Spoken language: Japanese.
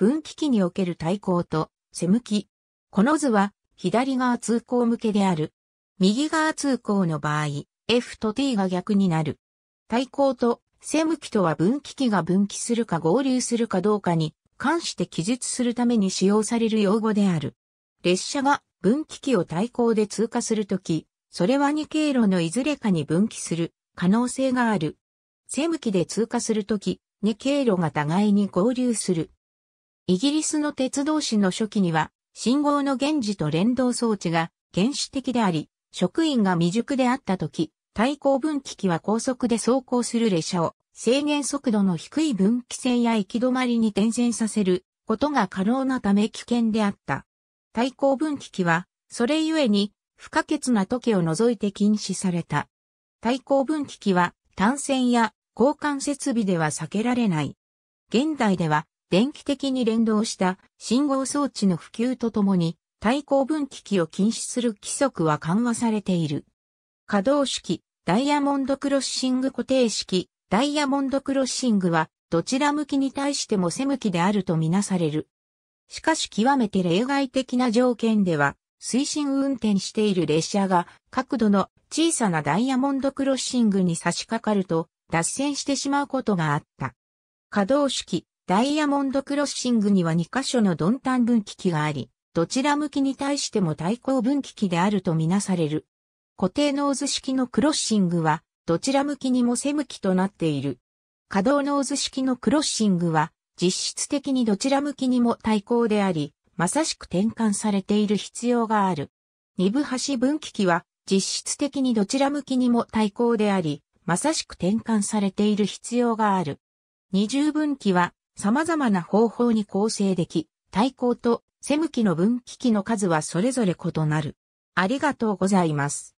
分岐器における対向と背向き。この図は左側通行向けである。右側通行の場合、F と T が逆になる。対向と背向きとは分岐器が分岐するか合流するかどうかに関して記述するために使用される用語である。列車が分岐器を対向で通過するとき、それは2経路のいずれかに分岐する可能性がある。背向きで通過するとき、2経路が互いに合流する。イギリスの鉄道史の初期には、信号の原子と連動装置が原始的であり、職員が未熟であった時、対抗分岐器は高速で走行する列車を制限速度の低い分岐線や行き止まりに転線させることが可能なため危険であった。対抗分岐器は、それゆえに不可欠な時を除いて禁止された。対抗分岐器は単線や交換設備では避けられない。現代では電気的に連動した信号装置の普及とともに、対抗分岐器を禁止する規則は緩和されている。可動式、ダイヤモンドクロッシング固定式、ダイヤモンドクロッシングは、どちら向きに対しても背向きであるとみなされる。しかし極めて例外的な条件では、推進運転している列車が角度の小さなダイヤモンドクロッシングに差し掛かると脱線してしまうことがあった。可動式、ダイヤモンドクロッシングには2箇所の鈍端分岐器があり、どちら向きに対しても対抗分岐器であるとみなされる。固定ノーズ式のクロッシングは、どちら向きにも背向きとなっている。可動ノーズ式のクロッシングは、実質的にどちら向きにも対抗であり、まさしく転換されている必要がある。二部端分岐器は、実質的にどちら向きにも対抗であり、まさしく転換されている必要がある。二重分岐は、様々な方法に構成でき、対抗とセム機の分岐器の数はそれぞれ異なる。ありがとうございます。